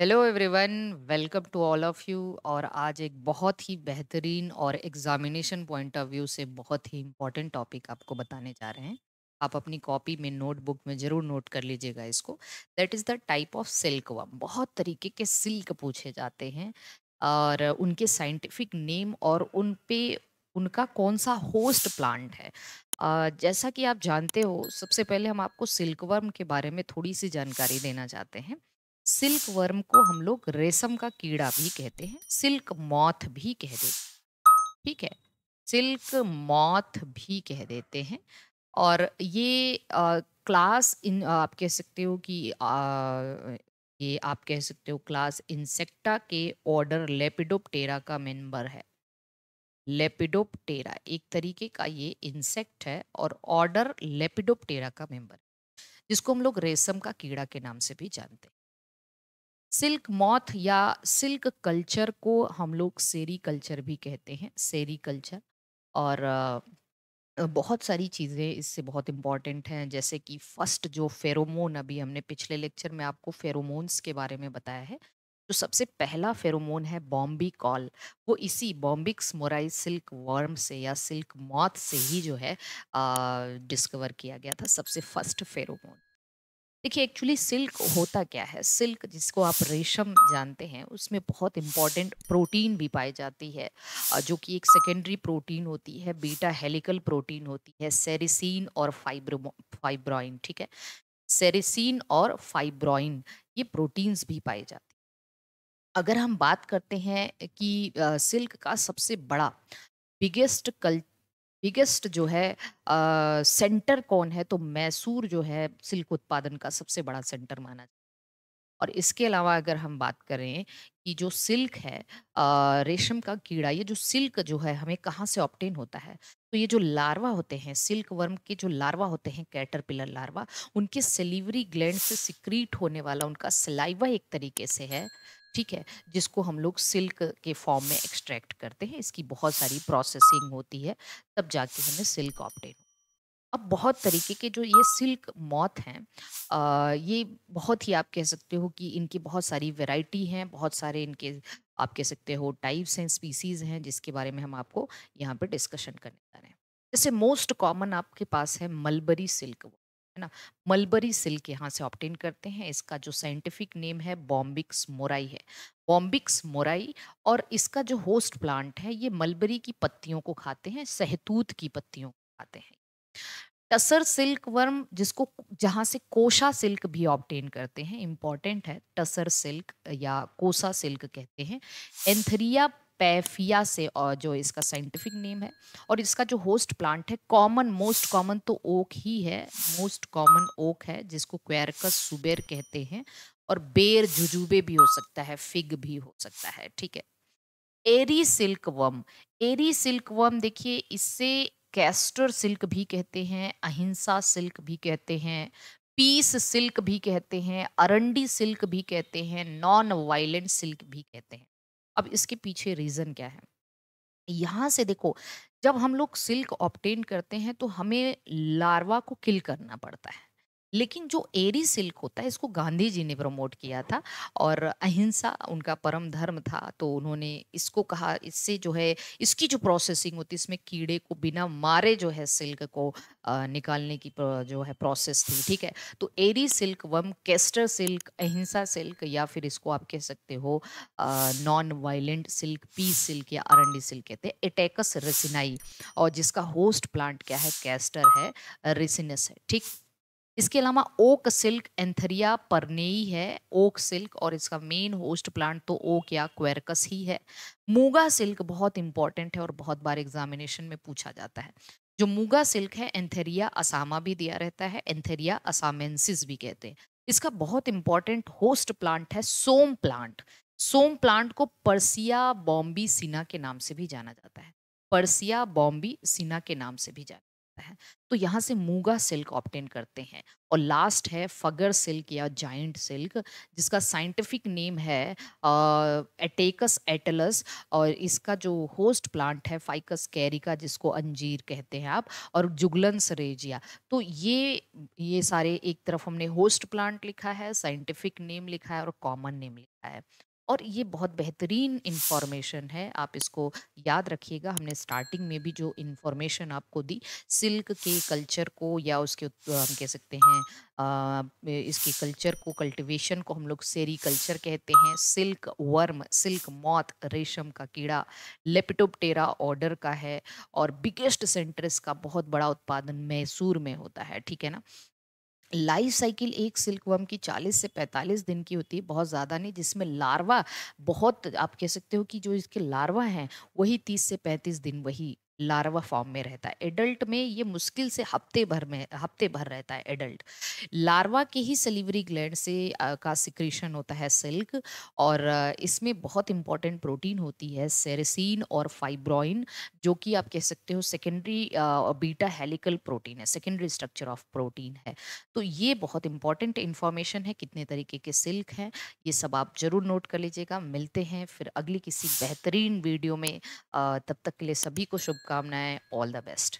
hello everyone welcome to all of you और आज एक बहुत ही बेहतरीन और एग्जामिनेशन पॉइंट ऑफ व्यू से बहुत ही इम्पोर्टेंट टॉपिक आपको बताने जा रहे हैं आप अपनी कॉपी में नोटबुक में ज़रूर नोट कर लीजिएगा इसको that is the type of silk worm बहुत तरीके के सिल्क पूछे जाते हैं और उनके साइंटिफिक नेम और उन पे उनका कौन सा होस्ट प्लांट है जैसा कि आप जानते हो सबसे पहले हम आपको सिल्कवर्म के बारे में थोड़ी सी जानकारी देना चाहते हैं सिल्क वर्म को हम लोग रेशम का कीड़ा भी कहते हैं सिल्क मौथ भी कह देते ठीक है सिल्क मौथ भी कह देते हैं और ये आ, क्लास इन आ, आप कह सकते हो कि ये आप कह सकते हो क्लास इंसेक्टा के ऑर्डर लेपिडोप्टेरा का मेंबर है लेपिडोप्टेरा एक तरीके का ये इंसेक्ट है और ऑर्डर लेपिडोप्टेरा का मेंबर जिसको हम लोग रेशम का कीड़ा के नाम से भी जानते हैं सिल्क मॉथ या सिल्क कल्चर को हम लोग सेरी कल्चर भी कहते हैं सेरी कल्चर और बहुत सारी चीज़ें इससे बहुत इम्पॉर्टेंट हैं जैसे कि फर्स्ट जो फेरोमोन अभी हमने पिछले लेक्चर में आपको फेरोमोन्स के बारे में बताया है जो तो सबसे पहला फेरोमोन है बॉम्बी कॉल वो इसी बॉम्बिक्स मोराइज सिल्क वर्म से या सिल्क मॉथ से ही जो है डिस्कवर किया गया था सबसे फर्स्ट फेरोमोन देखिए एक्चुअली सिल्क होता क्या है सिल्क जिसको आप रेशम जानते हैं उसमें बहुत इंपॉर्टेंट प्रोटीन भी पाई जाती है जो कि एक सेकेंडरी प्रोटीन होती है बीटा हेलिकल प्रोटीन होती है सेरिसिन और फाइब्रो फाइब्रॉइन ठीक है सेरिसिन और फाइब्रॉइन ये प्रोटीन्स भी पाए जाते हैं अगर हम बात करते हैं कि सिल्क का सबसे बड़ा बिगेस्ट कल बिगेस्ट जो है सेंटर कौन है तो मैसूर जो है सिल्क उत्पादन का सबसे बड़ा सेंटर माना जाता है और इसके अलावा अगर हम बात करें कि जो सिल्क है रेशम का कीड़ा ये जो सिल्क जो है हमें कहाँ से ऑप्टेन होता है तो ये जो लार्वा होते हैं सिल्क वर्म के जो लार्वा होते हैं कैटरपिलर लार्वा उनके सिलीवरी ग्लैंड से सिक्रीट होने वाला उनका सिलाइवा एक तरीके से है ठीक है जिसको हम लोग सिल्क के फॉर्म में एक्सट्रैक्ट करते हैं इसकी बहुत सारी प्रोसेसिंग होती है तब जाके हमें सिल्क ऑप्टेन अब बहुत तरीके के जो ये सिल्क मौत हैं ये बहुत ही आप कह सकते हो कि इनकी बहुत सारी वैरायटी हैं बहुत सारे इनके आप कह सकते हो टाइप्स हैं स्पीसीज़ हैं जिसके बारे में हम आपको यहाँ पर डिस्कशन करने जा रहे हैं जैसे मोस्ट कॉमन आपके पास है मलबरी सिल्क ना मलबरी सिल्क यहाँ से ऑप्टेन करते हैं इसका जो साइंटिफिक नेम है बॉम्बिक्स मोराई है बॉम्बिक्स मोराई और इसका जो होस्ट प्लांट है ये मलबरी की पत्तियों को खाते हैं सहतूत की पत्तियों को खाते हैं टसर सिल्क वर्म जिसको जहाँ से कोशा सिल्क भी ऑप्टेन करते हैं इम्पॉर्टेंट है टसर सिल्क या कोसा सिल्क कहते हैं एंथरिया पैफिया से और जो इसका साइंटिफिक नेम है और इसका जो होस्ट प्लांट है कॉमन मोस्ट कॉमन तो ओक ही है मोस्ट कॉमन ओक है जिसको क्वेरकस सुबेर कहते हैं और बेर जुजुबे भी हो सकता है फिग भी हो सकता है ठीक है एरी सिल्क वम एरी सिल्क वम देखिए इससे कैस्टर सिल्क भी कहते हैं अहिंसा सिल्क भी कहते हैं पीस सिल्क भी कहते हैं अरंडी सिल्क भी कहते हैं नॉन वायलेंट सिल्क भी कहते हैं अब इसके पीछे रीज़न क्या है यहाँ से देखो जब हम लोग सिल्क ऑप्टेन करते हैं तो हमें लार्वा को किल करना पड़ता है लेकिन जो एरी सिल्क होता है इसको गांधी जी ने प्रमोट किया था और अहिंसा उनका परम धर्म था तो उन्होंने इसको कहा इससे जो है इसकी जो प्रोसेसिंग होती है इसमें कीड़े को बिना मारे जो है सिल्क को निकालने की जो है प्रोसेस थी ठीक है तो Eri silk worm castor silk अहिंसा सिल्क या फिर इसको आप कह सकते हो नॉन वायलेंट सिल्क पी सिल्क या अरंडी सिल्क कहते हैं एटेकस रेसिनाई और जिसका होस्ट प्लांट क्या है कैस्टर है रेसिनस है ठीक इसके अलावा ओक सिल्क एंथरिया परनेई है ओक सिल्क और इसका मेन होस्ट प्लांट तो ओक या क्वेरकस ही है मूगा सिल्क बहुत इंपॉर्टेंट है और बहुत बार एग्जामिनेशन में पूछा जाता है जो मूगा सिल्क है एंथेरिया असामा भी दिया रहता है एंथेरिया असामेंसिस भी कहते हैं इसका बहुत इंपॉर्टेंट होस्ट प्लांट है सोम प्लांट सोम प्लांट को परसिया बॉम्बी सिना के नाम से भी जाना जाता है परसिया बॉम्बी सिना के नाम से भी जाना जाता है तो यहाँ से मूगा सिल्क ऑप्टेन करते हैं और लास्ट है फगर सिल्क या जाइंट सिल्क जिसका साइंटिफिक नेम है एटेकस एटलस और इसका जो होस्ट प्लांट है फाइकस कैरिका जिसको अंजीर कहते हैं आप और जुगलंस रेजिया तो ये ये सारे एक तरफ हमने होस्ट प्लांट लिखा है साइंटिफिक नेम लिखा है और कॉमन नेम लिखा है और ये बहुत बेहतरीन इन्फॉर्मेशन है आप इसको याद रखिएगा हमने स्टार्टिंग में भी जो इन्फॉर्मेशन आपको दी सिल्क के कल्चर को या उसके हम कह सकते हैं आ, इसके कल्चर को कल्टिवेशन को हम लोग सेरी कल्चर कहते हैं सिल्क वर्म सिल्क मौत रेशम का कीड़ा लेपिटोपटेरा ऑर्डर का है और बिगेस्ट सेंटर्स का बहुत बड़ा उत्पादन मैसूर में होता है ठीक है ना लाइफ साइकिल एक सिल्कवर्म की 40 से 45 दिन की होती है बहुत ज़्यादा नहीं जिसमें लार्वा बहुत आप कह सकते हो कि जो इसके लार्वा हैं वही 30 से 35 दिन वही लार्वा फॉर्म में रहता है एडल्ट में ये मुश्किल से हफ्ते भर में हफ्ते भर रहता है एडल्ट लार्वा के ही सलीवरी ग्लैंड से आ, का सिक्रीशन होता है सिल्क और इसमें बहुत इंपॉर्टेंट प्रोटीन होती है सेरेसिन और फाइब्रोइन जो कि आप कह सकते हो सेकेंडरी बीटा हेलिकल प्रोटीन है सेकेंडरी स्ट्रक्चर ऑफ प्रोटीन है तो ये बहुत इंपॉर्टेंट इन्फॉर्मेशन है कितने तरीके के सिल्क हैं ये सब आप ज़रूर नोट कर लीजिएगा मिलते हैं फिर अगली किसी बेहतरीन वीडियो में तब तक के लिए सभी को शुभ शुभकामनाएं ऑल द बेस्ट